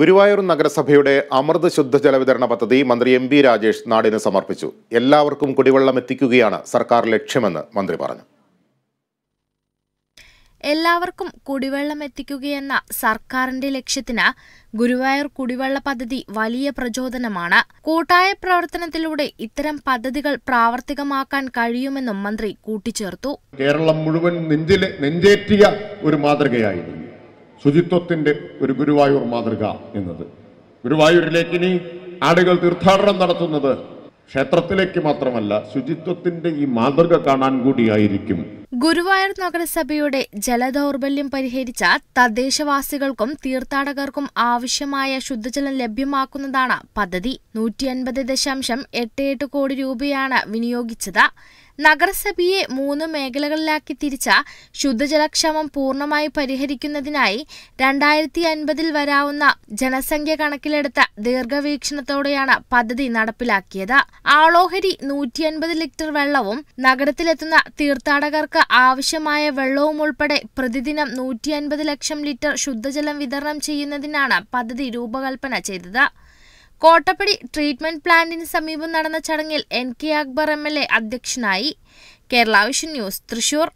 ഗുരുവായൂർ നഗരസഭയുടെ അമൃത് ശുദ്ധജല വിതരണ പദ്ധതി മന്ത്രി എം ബി രാജേഷ് നാടിന് സമർപ്പിച്ചു എല്ലാവർക്കും കുടിവെള്ളം എത്തിക്കുകയാണ് സർക്കാർ ലക്ഷ്യമെന്ന് മന്ത്രി പറഞ്ഞു എല്ലാവർക്കും കുടിവെള്ളം എത്തിക്കുകയെന്ന സർക്കാരിന്റെ ലക്ഷ്യത്തിന് ഗുരുവായൂർ കുടിവെള്ള പദ്ധതി വലിയ പ്രചോദനമാണ് കൂട്ടായ പ്രവർത്തനത്തിലൂടെ ഇത്തരം പദ്ധതികൾ പ്രാവർത്തികമാക്കാൻ കഴിയുമെന്നും മന്ത്രി കൂട്ടിച്ചേർത്തു കേരളം മുഴുവൻ നെഞ്ചേറ്റിയ ഒരു മാതൃകയായിരുന്നു ശുചിത്വത്തിൻ്റെ ഒരു ഗുരുവായൂർ മാതൃക എന്നത് ഗുരുവായൂരിലേക്ക് ഇനി ആടുകൾ തീർത്ഥാടനം നടത്തുന്നത് ക്ഷേത്രത്തിലേക്ക് മാത്രമല്ല ശുചിത്വത്തിന്റെ ഈ മാതൃക കാണാൻ കൂടിയായിരിക്കും ഗുരുവായൂർ നഗരസഭയുടെ ജലദൗർബല്യം പരിഹരിച്ച തദ്ദേശവാസികൾക്കും തീർത്ഥാടകർക്കും ആവശ്യമായ ശുദ്ധജലം ലഭ്യമാക്കുന്നതാണ് പദ്ധതി നൂറ്റിയൻപത് ദശാംശം എട്ട് എട്ട് കോടി രൂപയാണ് വിനിയോഗിച്ചത് നഗരസഭയെ മൂന്ന് മേഖലകളിലാക്കി തിരിച്ച ശുദ്ധജലക്ഷാമം പൂർണ്ണമായി പരിഹരിക്കുന്നതിനായി രണ്ടായിരത്തി അൻപതിൽ വരാവുന്ന ജനസംഖ്യ കണക്കിലെടുത്ത ദീർഘവീക്ഷണത്തോടെയാണ് പദ്ധതി നടപ്പിലാക്കിയത് ആളോഹരി നൂറ്റി അൻപത് ലിറ്റർ വെള്ളവും നഗരത്തിലെത്തുന്ന തീർത്ഥാടകർക്ക് ആവശ്യമായ വെള്ളവും ഉൾപ്പെടെ പ്രതിദിനം നൂറ്റി ലക്ഷം ലിറ്റർ ശുദ്ധജലം വിതരണം ചെയ്യുന്നതിനാണ് പദ്ധതി രൂപകൽപ്പന ചെയ്തത് കോട്ടപ്പടി ട്രീറ്റ്മെന്റ് പ്ലാന്റിന് സമീപം നടന്ന ചടങ്ങിൽ എൻ കെ അക്ബർ എം അധ്യക്ഷനായി കേരളാവിഷൻ ന്യൂസ് തൃശൂർ